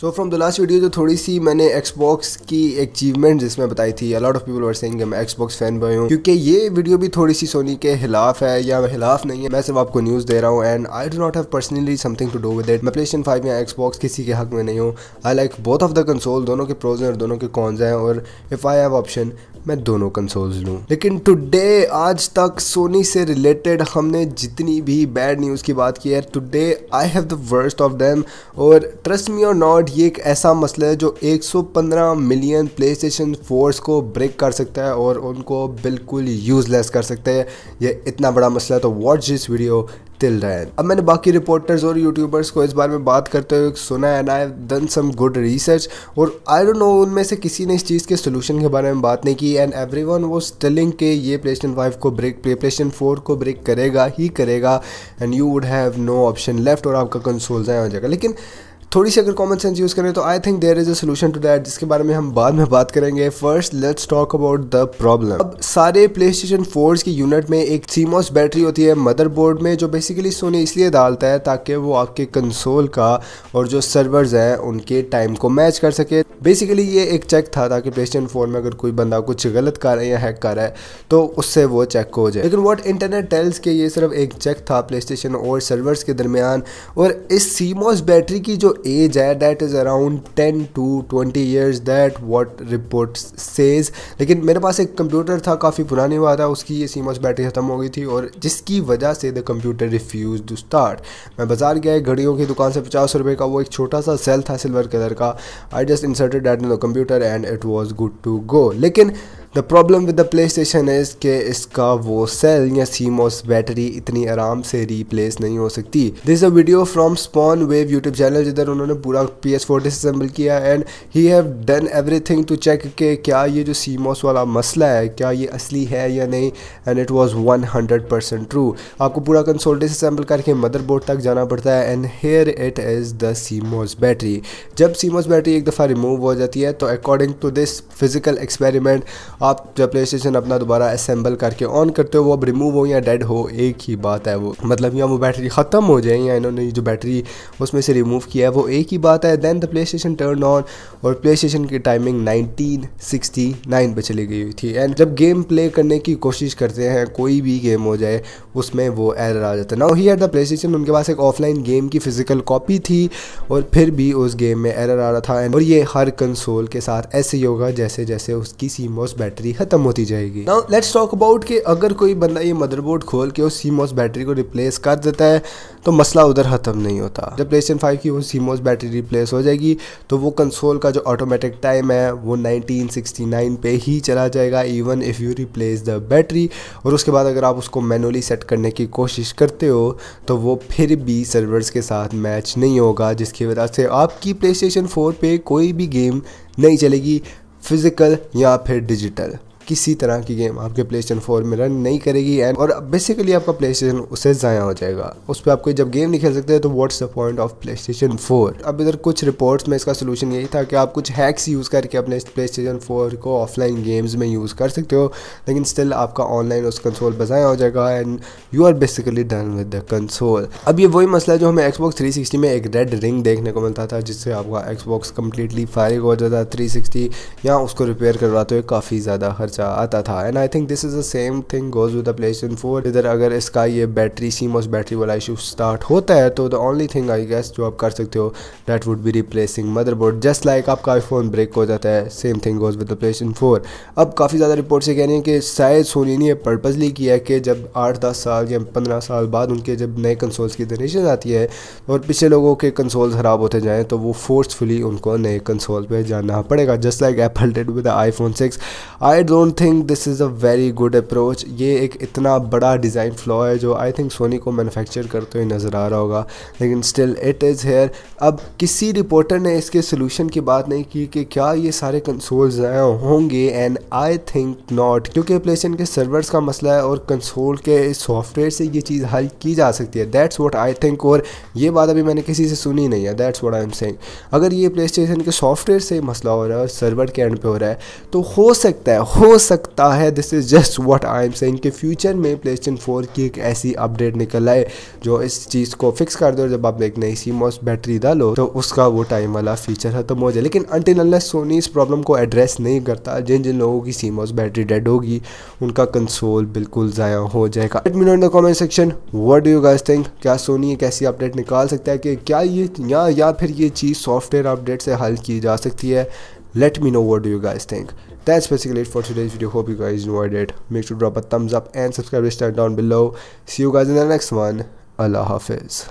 so from the last video जो थोड़ी सी मैंने एक्सबॉक्स की अचीवमेंट जिसमें बताई थी a lot of people were saying मैं एक्सबॉक्स फैन बॉय हूँ क्योंकि ये वीडियो भी थोड़ी सी सोनी के खिलाफ है या खिलाफ नहीं है मैं सिर्फ आपको न्यूज़ दे रहा हूँ and I do not have personally something to do with it मैं प्ले स्टेशन फाइव या एक्सबॉक्स किसी के हक में नहीं हूँ I like both of the console दोनों के प्रोज और दोनों के कॉन्स हैं और इफ़ आई हैव ऑप्शन मैं दोनों कंसोल्स लूँ लेकिन टुडे आज तक सोनी से रिलेटेड हमने जितनी भी बैड न्यूज़ की बात की है today I have the worst of them और ट्रस्ट मी और नॉट बट ये एक ऐसा मसला है जो 115 मिलियन प्ले स्टेशन फोर्स को ब्रेक कर सकता है और उनको बिल्कुल यूज़लेस कर सकता है ये इतना बड़ा मसला है तो वॉट दिस वीडियो रहे हैं अब मैंने बाकी रिपोर्टर्स और यूट्यूबर्स को इस बारे में बात करते हुए सुना है and I done some good research और आई डोंट नो उनमें से किसी ने इस चीज़ के सोल्यूशन के बारे में बात नहीं की एंड एवरी वन वो स्टिलिंग के ये प्ले स्टेशन फाइव को ब्रेक प्ले स्टेशन फोर को ब्रेक करेगा ही करेगा and you would have no option left और आपका कंसोल जाए हो जाएगा लेकिन थोड़ी सी अगर कॉमन सेंस यूज़ करें तो I think there is a solution to that जिसके बारे में हम बाद में बात करेंगे first let's talk about the problem अब सारे प्ले स्टेशन फोर्स की यूनिट में एक सीमोस बैटरी होती है मदरबोर्ड में जो बेसिकली सोनी इसलिए डालता है ताकि वो आपके कंसोल का और जो सर्वर्स हैं उनके टाइम को मैच कर सके बेसिकली ये एक चेक था ताकि प्ले स्टेशन फोर में अगर कोई बंदा कुछ गलत कर रहा है या हैक कर रहा है तो उससे वो चेक हो जाए लेकिन वॉट इंटरनेट टेल्स के ये सिर्फ एक चेक था प्ले स्टेशन और सर्वर्स के दरमियान और इस सीमोस बैटरी की जो एज है that is around ten to twenty years that what report says लेकिन मेरे पास एक कंप्यूटर था काफ़ी पुराने हुआ था उसकी ये सीमोस बैटरी ख़त्म हो गई थी और जिसकी वजह से the computer refuse to start मैं बाज़ार गया घड़ियों की दुकान से पचास रुपये का वो एक छोटा सा सेल था सिल्वर कलर का I just inserted that in the computer and it was good to go लेकिन the problem with the PlayStation is के इसका वो सेल या सीमोस बैटरी इतनी आराम से रिप्लेस नहीं हो सकती this a video from Spawn Wave YouTube channel जिधर उन्होंने पूरा पी एस फोर डिसम्बल किया and he have done everything to check के क्या ये जो सीमोस वाला मसला है क्या ये असली है या नहीं and it was one hundred percent true आपको पूरा कंसोल डिसम्बल करके मदरबोर्ड तक जाना पड़ता है and here it is the CMOS battery जब सीमोस बैटरी एक दफ़ा रिमूव हो जाती है तो according to this physical experiment आप जब प्ले स्टेशन अपना दोबारा असम्बल करके ऑन करते हो वो अब रिमूव हो या डेड हो एक ही बात है वो मतलब या वो बैटरी ख़त्म हो जाए या इन्होंने जो बैटरी उसमें से रिमूव किया है वो एक ही बात है then the PlayStation turn on और प्ले स्टेशन की टाइमिंग 1969 पे चली गई थी एंड जब गेम प्ले करने की कोशिश करते हैं कोई भी गेम हो जाए उसमें वो एरर आ जाता है now he at the PlayStation उनके पास एक ऑफलाइन गेम की फिजिकल कॉपी थी और फिर भी उस गेम में एरर आ रहा था एंड और ये हर कंसोल के साथ ऐसे ही होगा जैसे जैसे उसकी सीमोस बैटरी खत्म होती जाएगी नाउ लेट्स टॉक अबाउट कि अगर कोई बंदा ये मदरबोर्ड खोल के उस सीमोस बैटरी को रिप्लेस कर देता है तो मसला उधर खत्म नहीं होता जब प्ले स्टेशन फाइव की वो सीमोस सीमोस बैटरी रिप्लेस हो जाएगी तो वो कंसोल का जो ऑटोमेटिक टाइम है वो 1969 पे ही चला जाएगा even if you replace the battery और उसके बाद अगर आप उसको मैनुअली सेट करने की कोशिश करते हो तो वो फिर भी सर्वर्स के साथ मैच नहीं होगा जिसकी वजह से आपकी प्ले स्टेशन फोर कोई भी गेम नहीं चलेगी फ़िज़िकल या फिर डिजिटल किसी तरह की गेम आपके प्ले स्टेशन फोर में रन नहीं करेगी एंड और बेसिकली आपका प्ले स्टेशन उससे ज़ाया हो जाएगा उस पर आपको जब गेम नहीं खेल सकते तो what's the point of PlayStation four अब इधर कुछ रिपोर्ट्स में इसका सोल्यूशन यही था कि आप कुछ हैक्स यूज़ करके अपने प्ले स्टेशन फोर को ऑफलाइन गेम्स में यूज़ कर सकते हो लेकिन स्टिल आपका ऑनलाइन उस कंसोल पर ज़ाया हो जाएगा and you are basically done with the console अब ये वही मसला जो हमें एक्सबॉक्स सिक्सटी में एक रेड रिंग देखने को मिलता था जिससे आपका एक्सबॉक्स कम्प्लीटली फायरिंग हो जाता थ्री सिक्सटी या उसको रिपेयर करवाते हुए काफ़ी ज़्यादा खर्च खर्चा आता था and I think this is the same thing goes with the PlayStation four इधर अगर इसका ये बैटरी सीमोस बैटरी वाला इशू स्टार्ट होता है तो the only thing I guess जो आप कर सकते हो that would be replacing motherboard just like आपका आईफोन ब्रेक हो जाता है same thing goes with the PlayStation four अब काफ़ी ज़्यादा रिपोर्ट से कह रही हैं कि शायद सोनी ने पर्पज़ली किया कि जब आठ दस साल या पंद्रह साल बाद उनके जब नए कंसोल्स की जनरेशन आती है और पिछले लोगों के कंसोल ख़राब होते जाएँ तो वो फोर्सफुली उनको नए कंसोल पर जाना पड़ेगा just like Apple did with iPhone six I don't don't think this is a very good approach ये एक इतना बड़ा डिज़ाइन फ्लॉ है जो आई थिंक सोनी को मैनुफेक्चर करते हुए नज़र आ रहा होगा लेकिन स्टिल इट इज़ हेयर अब किसी रिपोर्टर ने इसके सोल्यूशन की बात नहीं की कि क्या ये सारे कंसोल्स होंगे एंड आई थिंक नॉट क्योंकि प्लेसन के सर्वर्स का मसला है और कंसोल के सॉफ्टवेयर से ये चीज़ हल की जा सकती है दैट्स वॉट आई थिंक और ये बात अभी मैंने किसी से सुनी नहीं है that's what I am saying अगर ये प्ले के सॉफ्टवेयर से मसला हो रहा है और सर्वर के एंड पे हो रहा है तो हो सकता है हो सकता है this is just what I am saying कि फ्यूचर में प्ले स्टेशन फोर की एक ऐसी अपडेट निकल आए जो इस चीज़ को फिक्स कर दो और जब आप एक नई सी मॉस बैटरी डालो तो उसका वो टाइम वाला फीचर ख़त्म हो जाए लेकिन अंटिल अनलेस सोनी इस प्रॉब्लम को एड्रेस नहीं करता जिन जिन लोगों की सी मॉस बैटरी डेड होगी उनका कंसोल बिल्कुल ज़ाया हो जाएगा let me know the section what do you guys think क्या सोनी एक ऐसी अपडेट निकाल सकता है कि क्या ये या या फिर ये चीज़ सॉफ्टवेयर अपडेट से हल की जा सकती है let me know what do you guys think that's basically it for today's video hope you guys enjoyed it make sure to drop a thumbs up and subscribe this channel down below see you guys in the next one allah hafiz